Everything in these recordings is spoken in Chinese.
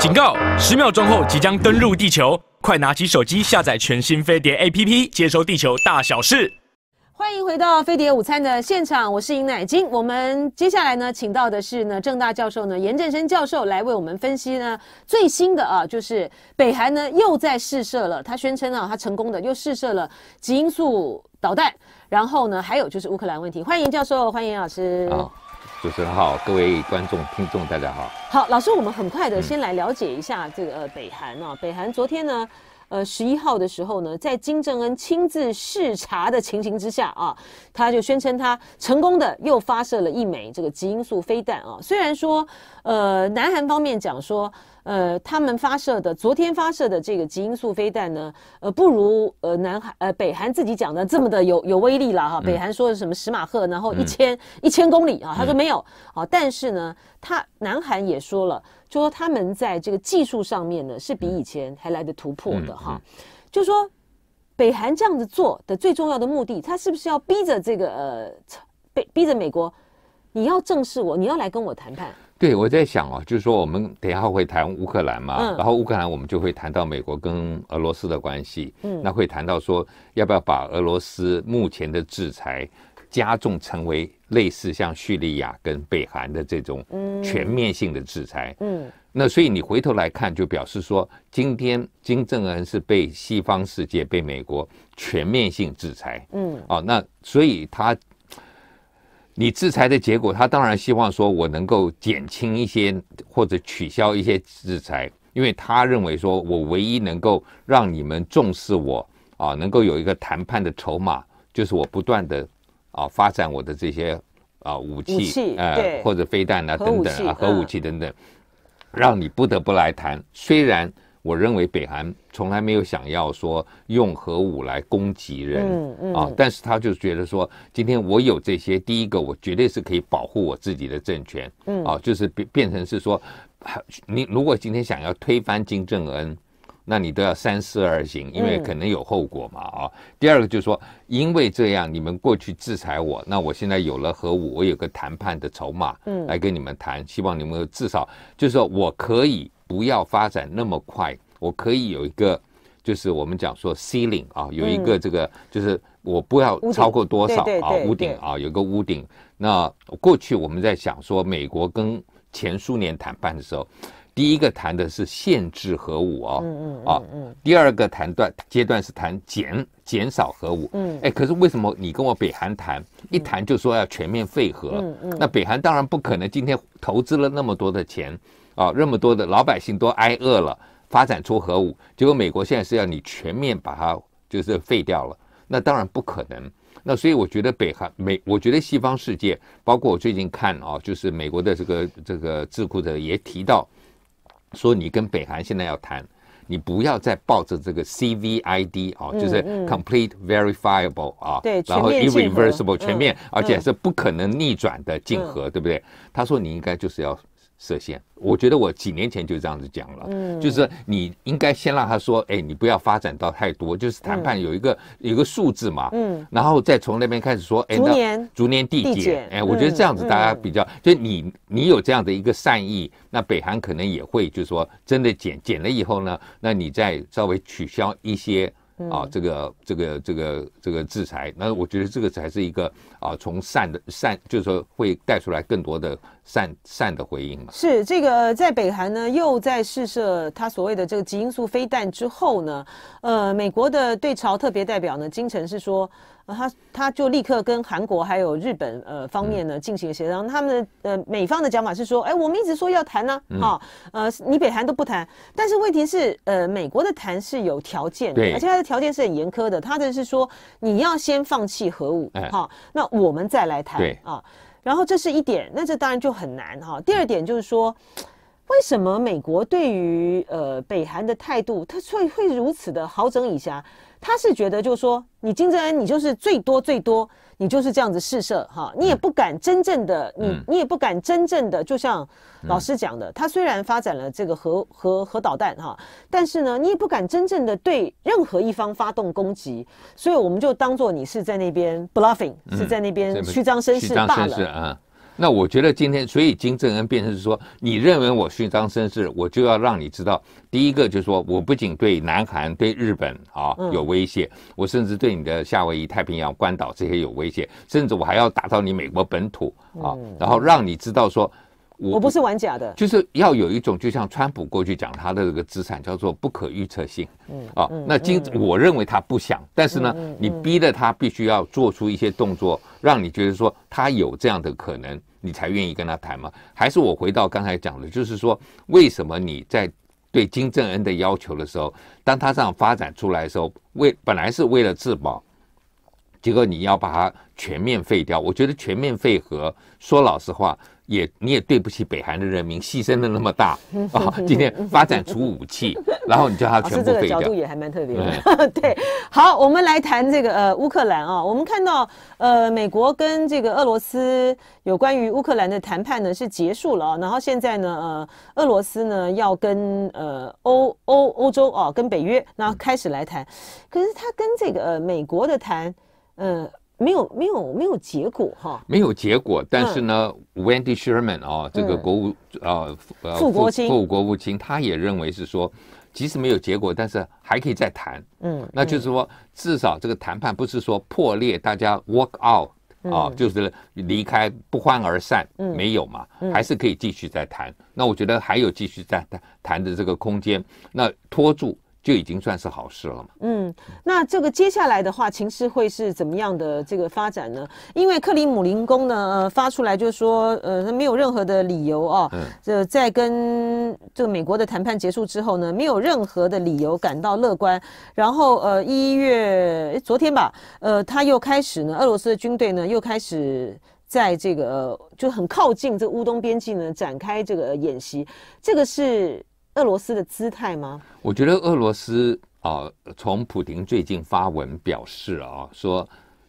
警告！十秒钟后即将登陆地球，快拿起手机下载全新飞碟 APP，接收地球大小事。欢迎回到飞碟午餐的现场，我是尹乃菁。我们接下来呢，请到的是呢，郑大教授呢，严振生教授来为我们分析呢，最新的啊，就是北韩呢又在试射了，他宣称啊他成功的又试射了极音速导弹。然后呢，还有就是乌克兰问题。欢迎教授，欢迎老师。主持人好，各位观众、听众，大家好。好，老师，我们很快的先来了解一下这个呃北韩啊，北韩昨天呢，呃十一号的时候呢，在金正恩亲自视察的情形之下啊，他就宣称他成功的又发射了一枚这个极音速飞弹啊，虽然说呃南韩方面讲说。呃，他们发射的昨天发射的这个极音速飞弹呢，呃，不如呃南韩呃北韩自己讲的这么的有有威力了哈。北韩说的什么十马赫，然后一千一千公里啊，他说没有啊。但是呢，他南韩也说了，就说他们在这个技术上面呢是比以前还来的突破的哈。就说北韩这样子做的最重要的目的，他是不是要逼着这个呃逼逼着美国，你要正视我，你要来跟我谈判？对，我在想哦，就是说我们等一下会谈乌克兰嘛，然后乌克兰我们就会谈到美国跟俄罗斯的关系，嗯，那会谈到说要不要把俄罗斯目前的制裁加重，成为类似像叙利亚跟北韩的这种全面性的制裁。嗯，那所以你回头来看，就表示说今天金正恩是被西方世界、被美国全面性制裁。嗯，哦，那所以他。你制裁的结果，他当然希望说我能够减轻一些或者取消一些制裁，因为他认为说我唯一能够让你们重视我啊，能够有一个谈判的筹码，就是我不断的啊发展我的这些啊武器啊或者飞弹啊等等啊核武器等等，让你不得不来谈。虽然。我认为北韩从来没有想要说用核武来攻击人，嗯嗯啊，但是他就觉得说，今天我有这些，第一个我绝对是可以保护我自己的政权，嗯啊，就是变变成是说，你如果今天想要推翻金正恩，那你都要三思而行，因为可能有后果嘛啊。第二个就是说，因为这样你们过去制裁我，那我现在有了核武，我有个谈判的筹码，嗯，来跟你们谈，希望你们至少就是说我可以。不要发展那么快，我可以有一个，就是我们讲说 ceiling 啊，有一个这个，就是我不要超过多少啊，屋顶啊，有个屋顶。那过去我们在想说，美国跟前苏联谈判的时候，第一个谈的是限制核武啊，啊，第二个谈段阶段是谈减减少核武。嗯，哎，可是为什么你跟我北韩谈，一谈就说要全面废核？那北韩当然不可能，今天投资了那么多的钱。啊，那么多的老百姓都挨饿了，发展出核武，结果美国现在是要你全面把它就是废掉了，那当然不可能。那所以我觉得北韩美，我觉得西方世界，包括我最近看啊，就是美国的这个这个智库的也提到，说你跟北韩现在要谈，你不要再抱着这个 CVID 啊，就是 Complete Verifiable 啊，对，然后 Irreversible 全面，而且是不可能逆转的竞合，对不对？他说你应该就是要。设限，我觉得我几年前就这样子讲了，嗯，就是你应该先让他说，哎，你不要发展到太多，就是谈判有一个有一个数字嘛，嗯，然后再从那边开始说，哎，逐年逐年递减，哎，我觉得这样子大家比较，就你你有这样的一个善意，那北韩可能也会就是说真的减减了以后呢，那你再稍微取消一些啊，这个这个这个这个制裁，那我觉得这个才是一个啊，从善的善，就是说会带出来更多的。善善的回应嘛。是这个在北韩呢又在试射他所谓的这个极音速飞弹之后呢，呃，美国的对朝特别代表呢，金城是说，他他就立刻跟韩国还有日本呃方面呢进行了协商，他们呃美方的讲法是说，哎，我们一直说要谈呢，哈，呃，你北韩都不谈，但是问题是，呃，美国的谈是有条件，的，而且他的条件是很严苛的，他的是说你要先放弃核武，哈，那我们再来谈啊。然后这是一点，那这当然就很难哈。第二点就是说，为什么美国对于呃北韩的态度，他会会如此的好整以暇？他是觉得就是说，你金正恩，你就是最多最多。你就是这样子试射哈，你也不敢真正的，你你也不敢真正的，就像老师讲的，他虽然发展了这个核核核导弹哈，但是呢，你也不敢真正的对任何一方发动攻击，所以我们就当做你是在那边 bluffing，是在那边虚张声势罢了。那我觉得今天，所以金正恩变成是说，你认为我虚张声势，我就要让你知道，第一个就是说我不仅对南韩、对日本啊有威胁，我甚至对你的夏威夷、太平洋、关岛这些有威胁，甚至我还要打到你美国本土啊，然后让你知道说，我不是玩假的，就是要有一种就像川普过去讲他的这个资产叫做不可预测性嗯啊。那金我认为他不想，但是呢，你逼得他必须要做出一些动作，让你觉得说他有这样的可能。你才愿意跟他谈吗？还是我回到刚才讲的，就是说，为什么你在对金正恩的要求的时候，当他这样发展出来的时候，为本来是为了自保，结果你要把它全面废掉？我觉得全面废核，说老实话。也你也对不起北韩的人民牺牲的那么大 啊！今天发展出武器，然后你叫他全部废掉，这个角度也还蛮特别。对，好，我们来谈这个呃乌克兰啊，我们看到呃美国跟这个俄罗斯有关于乌克兰的谈判呢是结束了啊，然后现在呢呃俄罗斯呢要跟呃欧欧欧洲啊跟北约那开始来谈，可是他跟这个美国的谈嗯。没有，没有，没有结果哈。没有结果，但是呢，Wendy Sherman 啊，这个国务啊，副国务副国务卿，他也认为是说，即使没有结果，但是还可以再谈。嗯，那就是说，至少这个谈判不是说破裂，大家 walk out 啊，就是离开不欢而散，没有嘛，还是可以继续再谈。那我觉得还有继续再谈谈的这个空间，那拖住。就已经算是好事了嘛？嗯，那这个接下来的话，情势会是怎么样的这个发展呢？因为克里姆林宫呢发出来就是说，呃，他没有任何的理由啊，这在跟这个美国的谈判结束之后呢，没有任何的理由感到乐观。然后呃，一月昨天吧，呃，他又开始呢，俄罗斯的军队呢又开始在这个就很靠近这个乌东边境呢展开这个演习，这个是。俄罗斯的姿态吗？我觉得俄罗斯啊，从普京最近发文表示啊，说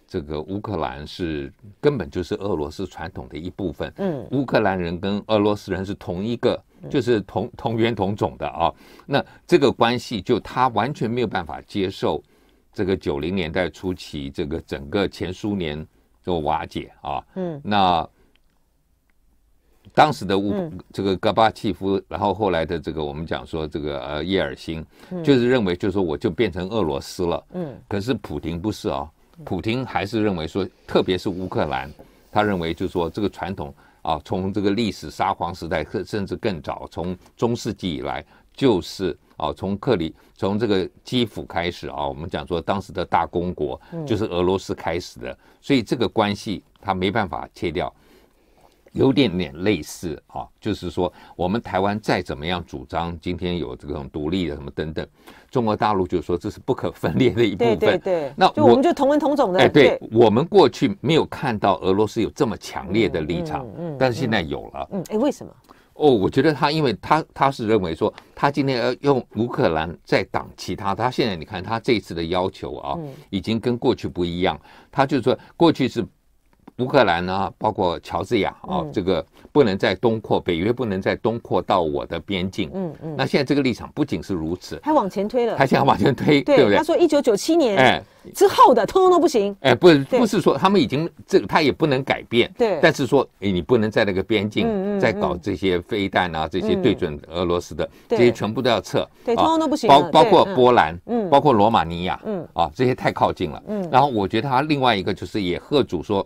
这个乌克兰是根本就是俄罗斯传统的一部分。嗯，乌克兰人跟俄罗斯人是同一个，就是同同源同种的啊。那这个关系就他完全没有办法接受这个九零年代初期这个整个前苏联的瓦解啊。嗯，那。当时的乌这个戈巴契夫，然后后来的这个我们讲说这个呃叶尔辛，就是认为就是说我就变成俄罗斯了。嗯，可是普京不是啊，普京还是认为说，特别是乌克兰，他认为就是说这个传统啊，从这个历史沙皇时代，甚至更早，从中世纪以来就是啊，从克里从这个基辅开始啊，我们讲说当时的大公国就是俄罗斯开始的，所以这个关系他没办法切掉。有点点类似啊，就是说我们台湾再怎么样主张，今天有这种独立的什么等等，中国大陆就说这是不可分裂的一部分。对对对，那我们就同文同种的。哎，对我们过去没有看到俄罗斯有这么强烈的立场，但是现在有了。嗯，哎，为什么？哦，我觉得他，因为他他是认为说，他今天要用乌克兰在挡其他，他现在你看他这次的要求啊，已经跟过去不一样。他就是说过去是。乌克兰呢，包括乔治亚啊，这个不能在东扩，北约不能在东扩到我的边境。嗯嗯。那现在这个立场不仅是如此，还往前推了。他想往前推，对不对？他说一九九七年哎之后的，通通都不行。哎，不不是说他们已经这，他也不能改变。对。但是说，你不能在那个边境在搞这些飞弹啊，这些对准俄罗斯的这些全部都要撤。对，通通都不行。包包括波兰，嗯，包括罗马尼亚，嗯啊，这些太靠近了。嗯。然后我觉得他另外一个就是也贺主说。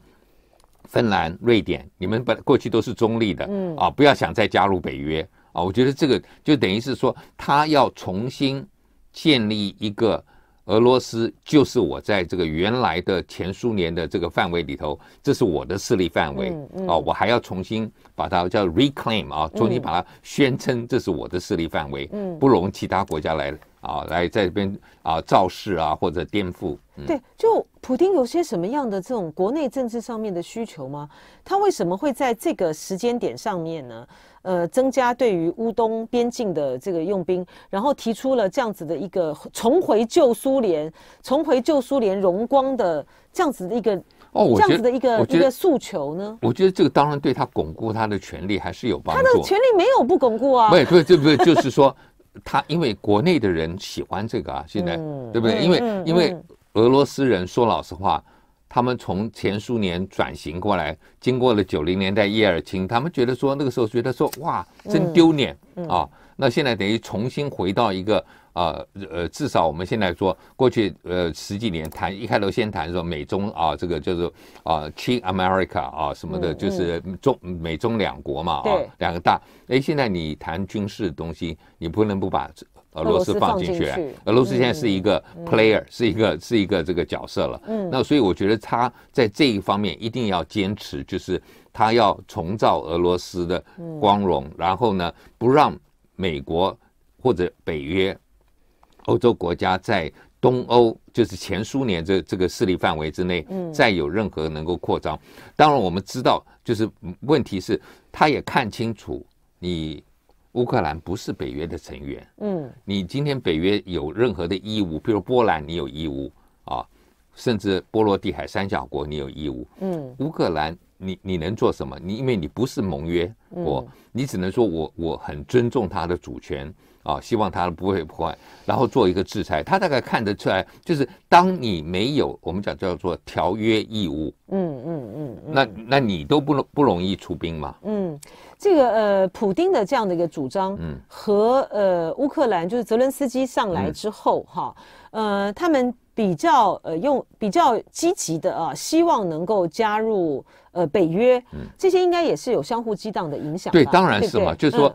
芬兰、瑞典，你们本过去都是中立的，嗯啊，不要想再加入北约啊！我觉得这个就等于是说，他要重新建立一个俄罗斯，就是我在这个原来的前苏联的这个范围里头，这是我的势力范围啊！我还要重新把它叫 reclaim 啊，重新把它宣称这是我的势力范围，不容其他国家来。啊，来在这边啊造势啊，或者颠覆？对，就普丁有些什么样的这种国内政治上面的需求吗？他为什么会在这个时间点上面呢？呃，增加对于乌东边境的这个用兵，然后提出了这样子的一个重回旧苏联、重回旧苏联荣光的这样子的一个哦，这样子的一个一个诉求呢？我觉得这个当然对他巩固他的权利还是有帮助。他的权利没有不巩固啊？对对不对，就是说。他因为国内的人喜欢这个啊，现在对不对？因为因为俄罗斯人说老实话，他们从前苏联转型过来，经过了九零年代叶尔钦，他们觉得说那个时候觉得说哇真丢脸啊，那现在等于重新回到一个。啊，呃，至少我们现在说过去，呃，十几年谈一开头先谈说美中啊，这个就是啊，Chin America 啊什么的，就是中美中两国嘛，啊，两个大。哎，现在你谈军事东西，你不能不把俄罗斯放进去。俄罗斯现在是一个 player，是一个是一个这个角色了。嗯。那所以我觉得他在这一方面一定要坚持，就是他要重造俄罗斯的光荣，然后呢，不让美国或者北约。欧洲国家在东欧，就是前苏联这这个势力范围之内，嗯，再有任何能够扩张，当然我们知道，就是问题是他也看清楚，你乌克兰不是北约的成员，嗯，你今天北约有任何的义务，比如波兰你有义务啊，甚至波罗的海三小国你有义务，嗯，乌克兰你你能做什么？你因为你不是盟约，我你只能说我我很尊重他的主权。啊，希望他不会破坏，然后做一个制裁。他大概看得出来，就是当你没有我们讲叫做条约义务，嗯嗯嗯，那那你都不不容易出兵嘛。嗯，这个呃，普丁的这样的一个主张，嗯，和呃乌克兰就是泽伦斯基上来之后哈，呃，他们比较呃用比较积极的啊，希望能够加入呃北约，嗯，这些应该也是有相互激荡的影响。对，当然是嘛，就是说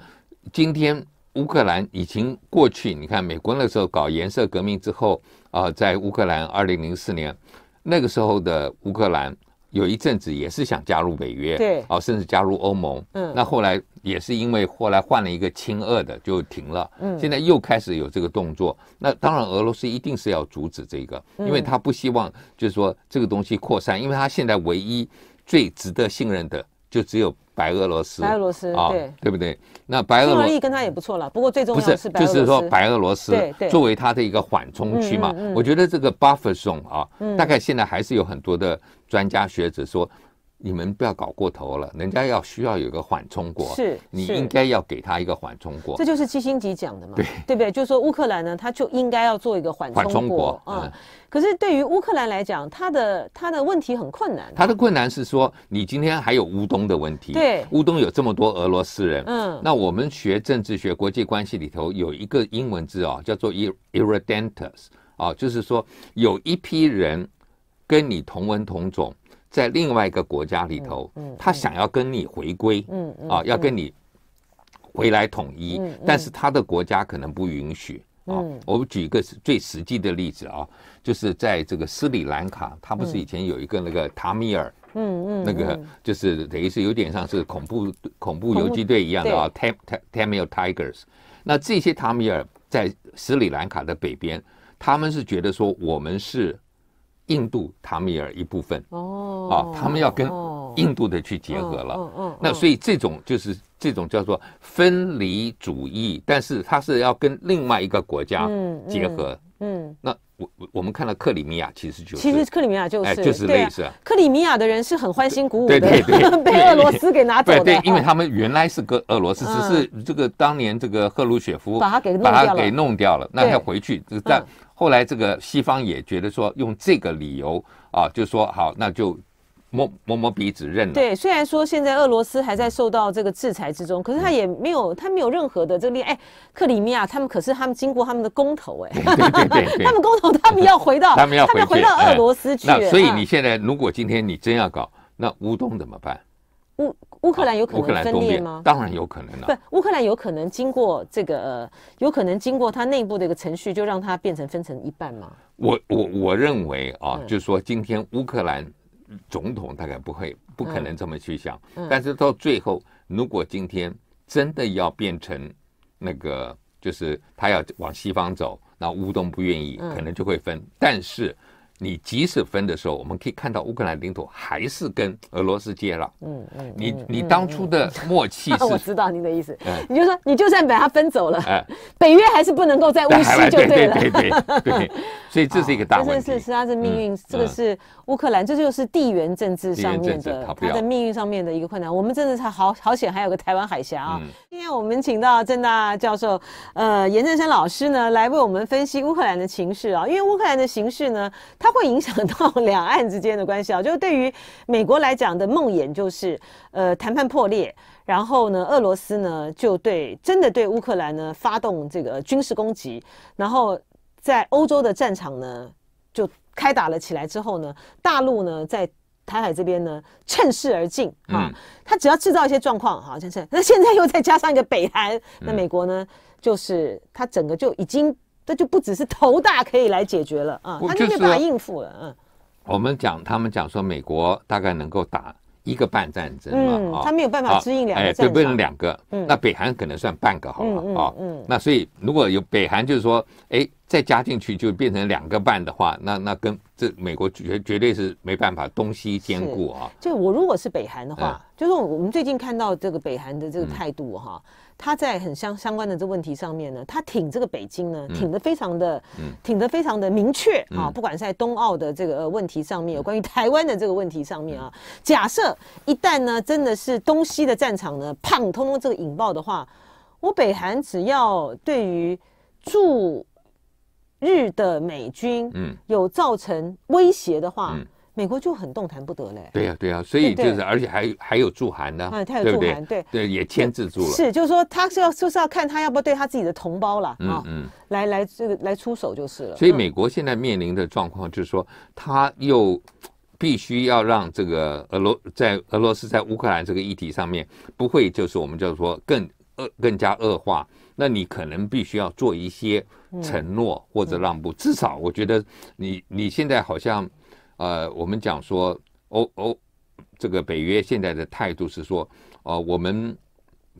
今天。乌克兰已经过去，你看美国那时候搞颜色革命之后啊，在乌克兰二零零四年那个时候的乌克兰有一阵子也是想加入北约，对，哦，甚至加入欧盟。嗯，那后来也是因为后来换了一个亲俄的就停了。嗯，现在又开始有这个动作，那当然俄罗斯一定是要阻止这个，因为他不希望就是说这个东西扩散，因为他现在唯一最值得信任的就只有。白俄罗斯，白俄罗斯啊，对对不对？那白俄罗斯跟他也不错了，不过最重要是就是说白俄罗斯对作为它的一个缓冲区嘛。我觉得这个 buffer zone 啊，大概现在还是有很多的专家学者说。你们不要搞过头了，人家要需要有个缓冲国，是你应该要给他一个缓冲国，这就是七星级讲的嘛，对对不对？就是说乌克兰呢，他就应该要做一个缓冲国啊。可是对于乌克兰来讲，他的他的问题很困难。他的困难是说，你今天还有乌东的问题，对乌东有这么多俄罗斯人，嗯，那我们学政治学、国际关系里头有一个英文字哦，叫做 irredentists，啊，就是说有一批人跟你同文同种。在另外一个国家里头，他想要跟你回归，啊，要跟你回来统一，但是他的国家可能不允许。啊，我们举一个最实际的例子啊，就是在这个斯里兰卡，他不是以前有一个那个塔米尔，嗯嗯，那个就是等于是有点像是恐怖恐怖游击队一样的啊，Tam t m t e m i r Tigers。那这些塔米尔在斯里兰卡的北边，他们是觉得说我们是。印度塔米尔一部分哦，啊，他们要跟印度的去结合了，那所以这种就是这种叫做分离主义，但是它是要跟另外一个国家结合。嗯，那我我们看到克里米亚其实就其实克里米亚就是就是类似啊，克里米亚的人是很欢欣鼓舞的，对对 对，被俄罗斯给拿走对对，因为他们原来是个俄罗斯，只是这个当年这个赫鲁雪夫把他给把他给弄掉了，那他回去。但后来这个西方也觉得说，用这个理由啊，就说好，那就。摸摸摸鼻子认了。对，虽然说现在俄罗斯还在受到这个制裁之中，可是他也没有，他没有任何的这个。哎，克里米亚，他们可是他们经过他们的公投，哎，他们公投，他们要回到，他们要回到俄罗斯去。那所以你现在如果今天你真要搞，那乌东怎么办？乌乌克兰有可能分裂吗？当然有可能了。不，乌克兰有可能经过这个，有可能经过它内部的一个程序，就让它变成分成一半吗？我我我认为啊，就是说今天乌克兰。总统大概不会、不可能这么去想，但是到最后，如果今天真的要变成那个，就是他要往西方走，那乌东不愿意，可能就会分。但是。你即使分的时候，我们可以看到乌克兰领土还是跟俄罗斯接壤。嗯嗯，你你当初的默契 是？我知道您的意思。你就说，你就算把它分走了，北约还是不能够在 乌西就对了。对对对对。所以这是一个大。真的是是，它是命运。这个是乌克兰，这就是地缘政治上面的，它的命运上面的一个困难。我们真的是好，好险，还有个台湾海峡啊！今天我们请到郑大教授，呃，严振山老师呢，来为我们分析乌克兰的情势啊，因为乌克兰的情势呢，它。它会影响到两岸之间的关系啊！就对于美国来讲的梦魇就是，呃，谈判破裂，然后呢，俄罗斯呢就对真的对乌克兰呢发动这个军事攻击，然后在欧洲的战场呢就开打了起来之后呢，大陆呢在台海这边呢趁势而进啊！它只要制造一些状况，好，像是那现在又再加上一个北韩，那美国呢就是它整个就已经。这就不只是头大可以来解决了啊，他就没办法应付了。嗯，我们讲他们讲说美国大概能够打一个半战争嘛，啊，他没有办法支应两个，哎，就不能两个。那北韩可能算半个好了啊，嗯，那所以如果有北韩就是说，哎。再加进去就变成两个半的话，那那跟这美国绝绝对是没办法东西兼顾啊。就我如果是北韩的话，就是我们最近看到这个北韩的这个态度哈，他在很相相关的这问题上面呢，他挺这个北京呢，挺的非常的，挺的非常的明确啊。不管在冬奥的这个问题上面，有关于台湾的这个问题上面啊，假设一旦呢真的是东西的战场呢，砰通通这个引爆的话，我北韩只要对于驻日的美军，嗯，有造成威胁的话，美国就很动弹不得嘞。对呀，对呀，所以就是，而且还还有驻韩的，对韩，对？对，也牵制住了。是，就是说，他是要就是要看他要不要对他自己的同胞了啊，来来这个来出手就是了。所以美国现在面临的状况就是说，他又必须要让这个俄罗在俄罗斯在乌克兰这个议题上面不会就是我们叫做更恶更加恶化。那你可能必须要做一些承诺或者让步，至少我觉得你你现在好像，呃，我们讲说欧欧这个北约现在的态度是说，呃，我们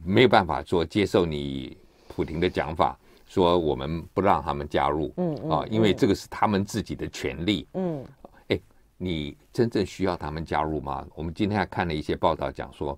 没有办法说接受你普京的讲法，说我们不让他们加入，嗯嗯，啊，因为这个是他们自己的权利，嗯，哎，你真正需要他们加入吗？我们今天还看了一些报道讲说。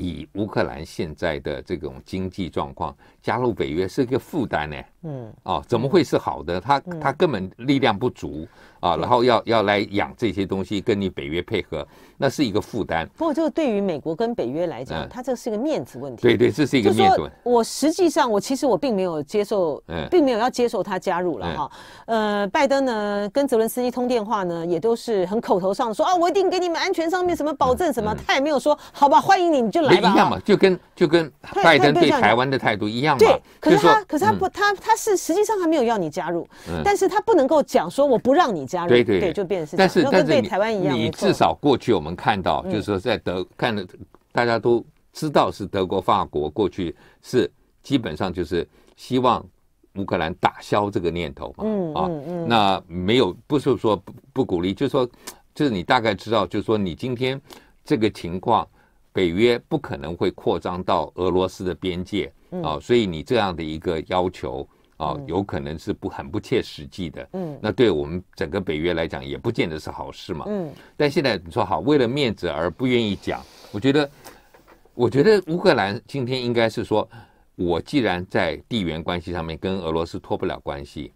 以乌克兰现在的这种经济状况，加入北约是个负担呢？嗯哦，怎么会是好的？他他根本力量不足啊，然后要要来养这些东西，跟你北约配合，那是一个负担。不过，就是对于美国跟北约来讲，它这是个面子问题。对对，这是一个面子问题。我实际上，我其实我并没有接受，并没有要接受他加入了哈。呃，拜登呢跟泽伦斯基通电话呢，也都是很口头上说啊，我一定给你们安全上面什么保证什么，他也没有说好吧，欢迎你你就来吧。一样嘛，就跟就跟拜登对台湾的态度一样嘛。对，可是他可是他不他他。是，实际上还没有要你加入，但是他不能够讲说我不让你加入，对对，就变成是，但是对台湾一样，你至少过去我们看到，就是说在德看，大家都知道是德国、法国过去是基本上就是希望乌克兰打消这个念头嘛，啊啊，那没有不是说不不鼓励，就是说就是你大概知道，就是说你今天这个情况，北约不可能会扩张到俄罗斯的边界啊，所以你这样的一个要求。哦，有可能是不很不切实际的，嗯，那对我们整个北约来讲，也不见得是好事嘛，嗯。但现在你说好，为了面子而不愿意讲，我觉得，我觉得乌克兰今天应该是说，我既然在地缘关系上面跟俄罗斯脱不了关系，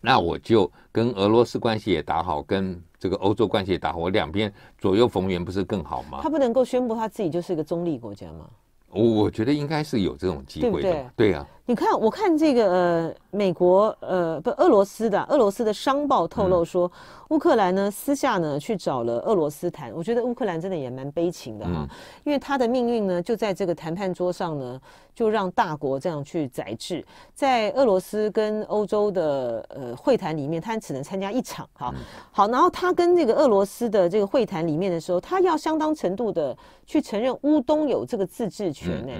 那我就跟俄罗斯关系也打好，跟这个欧洲关系也打好，两边左右逢源不是更好吗？他不能够宣布他自己就是一个中立国家吗？我我觉得应该是有这种机会，对对？对你看，我看这个呃，美国呃，不，俄罗斯的俄罗斯的商报透露说，乌克兰呢私下呢去找了俄罗斯谈。我觉得乌克兰真的也蛮悲情的哈，因为他的命运呢就在这个谈判桌上呢，就让大国这样去宰制。在俄罗斯跟欧洲的呃会谈里面，他只能参加一场哈。好，然后他跟这个俄罗斯的这个会谈里面的时候，他要相当程度的去承认乌东有这个自治权呢。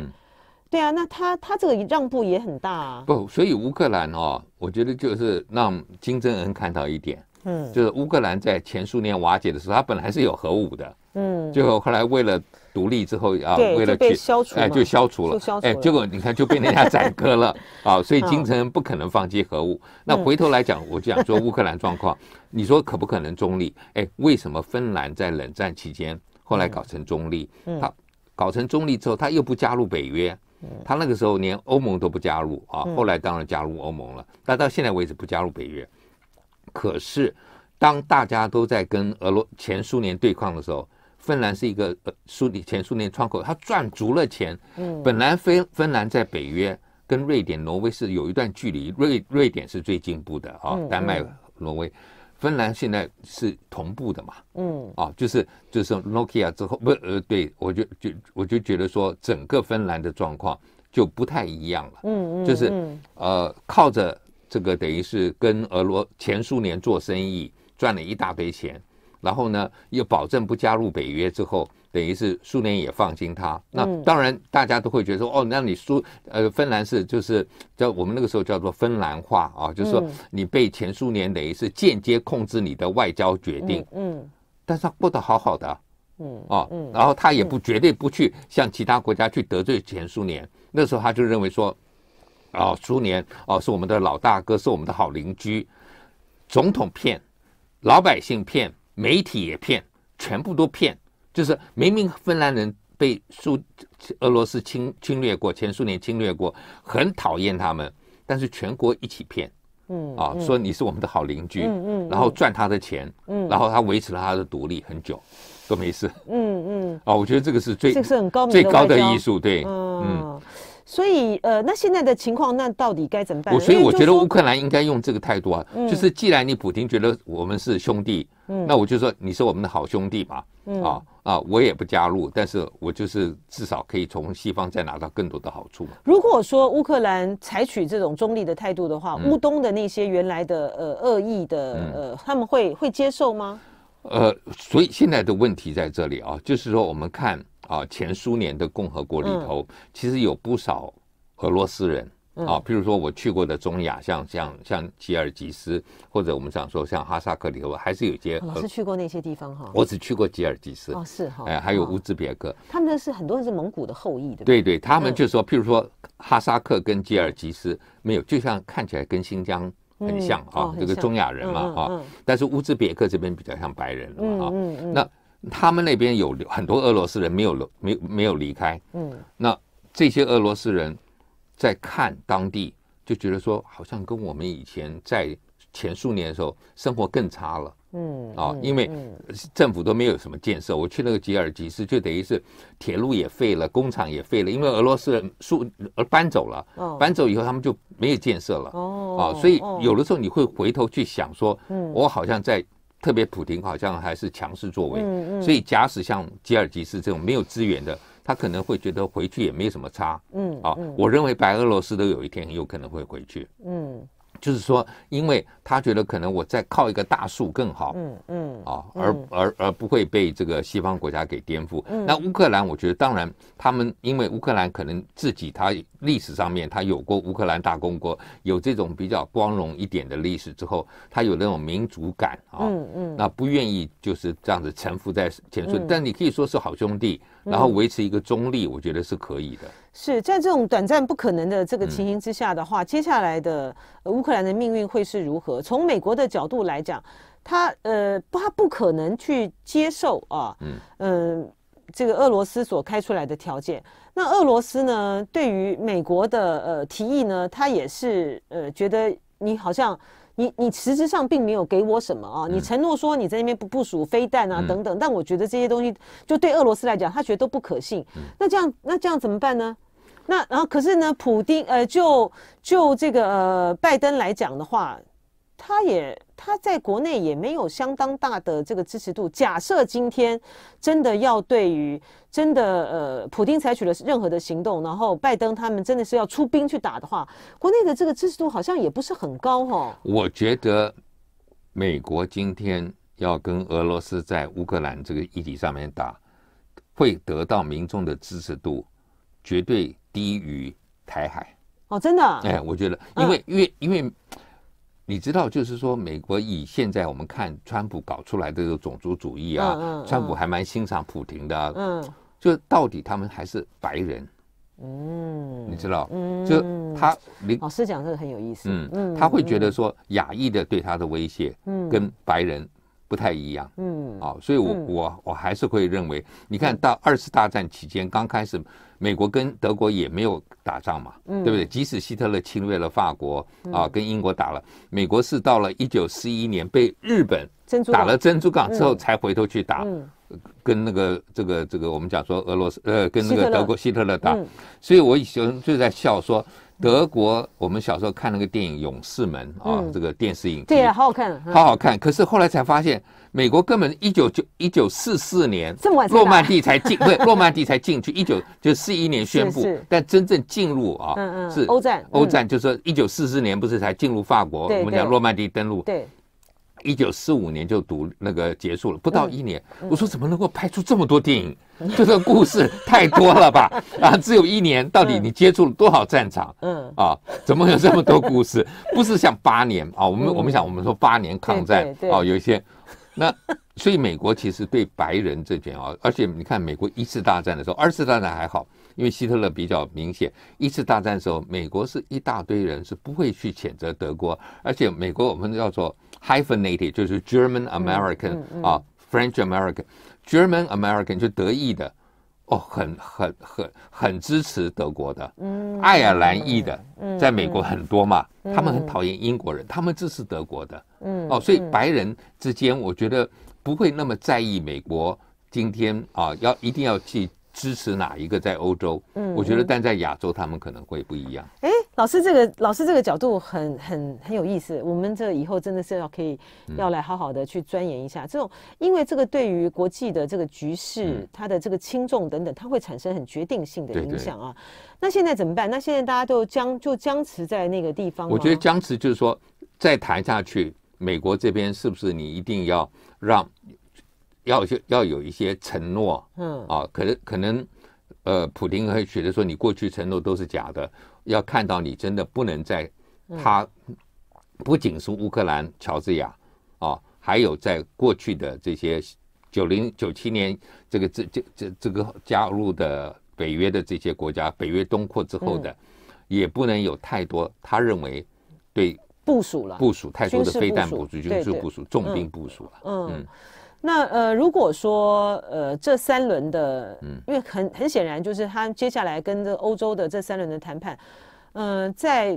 对啊，那他他这个让步也很大啊。不，所以乌克兰哦，我觉得就是让金正恩看到一点，嗯，就是乌克兰在前苏联瓦解的时候，他本来是有核武的，嗯，最后后来为了独立之后啊，为了去消除，哎，就消除了，哎，结果你看就被人家宰割了，啊，所以金正恩不可能放弃核武。那回头来讲，我就想说乌克兰状况，你说可不可能中立？哎，为什么芬兰在冷战期间后来搞成中立？他搞成中立之后，他又不加入北约。他那个时候连欧盟都不加入啊，后来当然加入欧盟了，但到现在为止不加入北约。可是，当大家都在跟俄罗前苏联对抗的时候，芬兰是一个苏前苏联窗口，他赚足了钱。本来芬芬兰在北约跟瑞典、挪威是有一段距离，瑞瑞典是最进步的啊，丹麦、挪威。芬兰现在是同步的嘛？嗯，啊，就是就是 Nokia 之后，不呃，对我就就我就觉得说，整个芬兰的状况就不太一样了。嗯嗯，就是呃，靠着这个等于是跟俄罗前苏联做生意，赚了一大堆钱。然后呢，又保证不加入北约之后，等于是苏联也放心他。那当然，大家都会觉得说，哦，那你苏呃芬兰是就是叫我们那个时候叫做芬兰化啊，就是说你被前苏联等于是间接控制你的外交决定。嗯，但是他过得好好的。嗯啊，然后他也不绝对不去向其他国家去得罪前苏联。那时候他就认为说，啊，苏联哦是我们的老大哥，是我们的好邻居。总统骗，老百姓骗。媒体也骗，全部都骗，就是明明芬兰人被苏俄罗斯侵侵略过，前苏联侵略过，很讨厌他们，但是全国一起骗，嗯啊，说你是我们的好邻居，嗯嗯，然后赚他的钱，嗯，然后他维持了他的独立很久，都没事，嗯嗯，啊，我觉得这个是最，这是很高最高的艺术，对，嗯。所以，呃，那现在的情况，那到底该怎么办？我所以我觉得乌克兰应该用这个态度啊，就是既然你普京觉得我们是兄弟，嗯、那我就说你是我们的好兄弟嘛，啊啊，我也不加入，但是我就是至少可以从西方再拿到更多的好处。如果说乌克兰采取这种中立的态度的话，乌东的那些原来的呃恶意的呃，他们会会接受吗？呃，所以现在的问题在这里啊，就是说我们看。啊，前苏联的共和国里头，其实有不少俄罗斯人啊。譬如说，我去过的中亚，像像像吉尔吉斯，或者我们想说像哈萨克里头，还是有些。老师去过那些地方哈？我只去过吉尔吉斯哦，是哈，哎，还有乌兹别克。他们那是很多人是蒙古的后裔的。对对，他们就说，譬如说哈萨克跟吉尔吉斯没有，就像看起来跟新疆很像啊，这个中亚人嘛啊。但是乌兹别克这边比较像白人了嘛啊。那。他们那边有很多俄罗斯人没有没没没有离开。嗯，那这些俄罗斯人在看当地，就觉得说好像跟我们以前在前数年的时候生活更差了。嗯，啊，因为政府都没有什么建设。我去那个吉尔吉斯，就等于是铁路也废了，工厂也废了，因为俄罗斯人搬走了，搬走以后他们就没有建设了。哦，啊，所以有的时候你会回头去想说，我好像在。特别普京好像还是强势作为，所以假使像吉尔吉斯这种没有资源的，他可能会觉得回去也没有什么差。嗯，啊，我认为白俄罗斯都有一天有可能会回去。嗯。就是说，因为他觉得可能我再靠一个大树更好，嗯嗯啊，而而而不会被这个西方国家给颠覆。那乌克兰，我觉得当然，他们因为乌克兰可能自己他历史上面他有过乌克兰大公国，有这种比较光荣一点的历史之后，他有那种民族感啊，嗯嗯，那不愿意就是这样子臣服在前顺，但你可以说是好兄弟。然后维持一个中立，我觉得是可以的。是在这种短暂不可能的这个情形之下的话，接下来的乌克兰的命运会是如何？从美国的角度来讲，他呃，他不可能去接受啊。嗯嗯，这个俄罗斯所开出来的条件，那俄罗斯呢，对于美国的呃提议呢，他也是呃觉得你好像。你你实质上并没有给我什么啊！你承诺说你在那边不部署飞弹啊等等，但我觉得这些东西就对俄罗斯来讲，他觉得都不可信。那这样那这样怎么办呢？那然后可是呢，普丁呃，就就这个呃，拜登来讲的话，他也。他在国内也没有相当大的这个支持度。假设今天真的要对于真的呃普京采取了任何的行动，然后拜登他们真的是要出兵去打的话，国内的这个支持度好像也不是很高哦。我觉得美国今天要跟俄罗斯在乌克兰这个议题上面打，会得到民众的支持度绝对低于台海。哦，真的？哎，我觉得，因为因为因为。你知道，就是说，美国以现在我们看川普搞出来的这个种族主义啊，川普还蛮欣赏普京的，嗯，就到底他们还是白人，嗯，你知道，嗯，就他，老师讲这个很有意思，嗯，他会觉得说亚裔的对他的威胁，嗯，跟白人不太一样，嗯，啊，所以我我我还是会认为，你看到二次大战期间刚开始。美国跟德国也没有打仗嘛，对不对？即使希特勒侵略了法国啊，跟英国打了，美国是到了一九四一年被日本打了珍珠港之后，才回头去打，跟那个这个这个我们讲说俄罗斯，呃，跟那个德国希特勒打。所以，我以前就在笑说。德国，我们小时候看那个电影《勇士们》啊，这个电视影。对啊，好好看，好好看。可是后来才发现，美国根本一九九一九四四年，诺曼底才进，不 是诺曼底才进去。一九就四一年宣布，但真正进入啊，是欧战。欧战就是说一九四四年，不是才进入法国。我们讲诺曼底登陆。对。一九四五年就读那个结束了，不到一年。我说怎么能够拍出这么多电影？就这个故事太多了吧？啊，只有一年，到底你接触了多少战场？嗯，啊，怎么有这么多故事？不是像八年啊？我们我们想，我们说八年抗战啊，有一些。那 所以美国其实对白人这边啊，而且你看美国一次大战的时候，二次大战还好，因为希特勒比较明显。一次大战的时候，美国是一大堆人是不会去谴责德国，而且美国我们叫做。Hyphenated 就是 German American 啊，French American，German American 就德意的，哦，很很很很支持德国的，爱尔兰裔的，在美国很多嘛，他们很讨厌英国人，他们支持德国的，哦，所以白人之间，我觉得不会那么在意美国今天啊，要一定要去支持哪一个在欧洲，我觉得，但在亚洲他们可能会不一样。哎。老师这个老师这个角度很很很有意思，我们这以后真的是要可以要来好好的去钻研一下这种，因为这个对于国际的这个局势，它的这个轻重等等，它会产生很决定性的影响啊。那现在怎么办？那现在大家都僵就僵持在那个地方。我觉得僵持就是说，再谈下去，美国这边是不是你一定要让要要有一些承诺？嗯啊，可能可能呃，普丁会觉得说你过去承诺都是假的。要看到你真的不能在他不仅是乌克兰、乔治亚啊，还有在过去的这些九零九七年这个这这这这个加入的北约的这些国家，北约东扩之后的，也不能有太多。他认为，对部署了部署太多的飞弹部署、军事部署、重兵部署了。嗯。那呃，如果说呃，这三轮的，嗯，因为很很显然就是他接下来跟这欧洲的这三轮的谈判，呃，在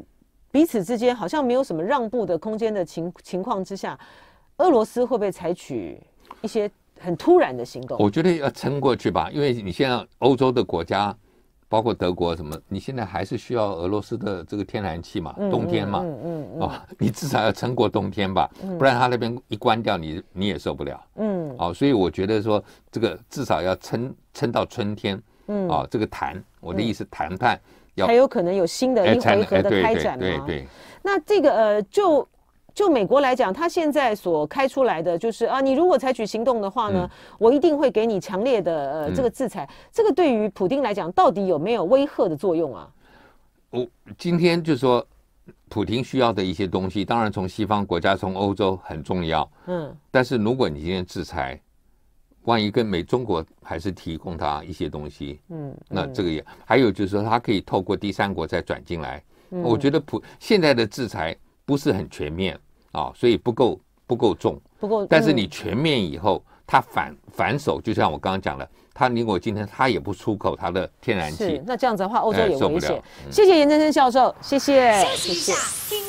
彼此之间好像没有什么让步的空间的情情况之下，俄罗斯会不会采取一些很突然的行动？我觉得要撑过去吧，因为你现在欧洲的国家。包括德国什么？你现在还是需要俄罗斯的这个天然气嘛？冬天嘛，嗯嗯，啊，你至少要撑过冬天吧，不然他那边一关掉，你你也受不了。嗯，哦，所以我觉得说这个至少要撑撑到春天。嗯，啊，这个谈，我的意思谈判，才有可能有新的一回合的开展嘛。对对对，那这个呃就。就美国来讲，他现在所开出来的就是啊，你如果采取行动的话呢，我一定会给你强烈的呃这个制裁。这个对于普京来讲，到底有没有威吓的作用啊？我今天就说，普京需要的一些东西，当然从西方国家、从欧洲很重要。嗯，但是如果你今天制裁，万一跟美中国还是提供他一些东西，嗯，那这个也还有就是说，他可以透过第三国再转进来。我觉得普现在的制裁。不是很全面啊，所以不够不够重，不够。但是你全面以后，它反反手，就像我刚刚讲了，它如果今天它也不出口它的天然气，那这样子的话，欧洲也危险。谢谢严振生教授，谢谢，谢谢。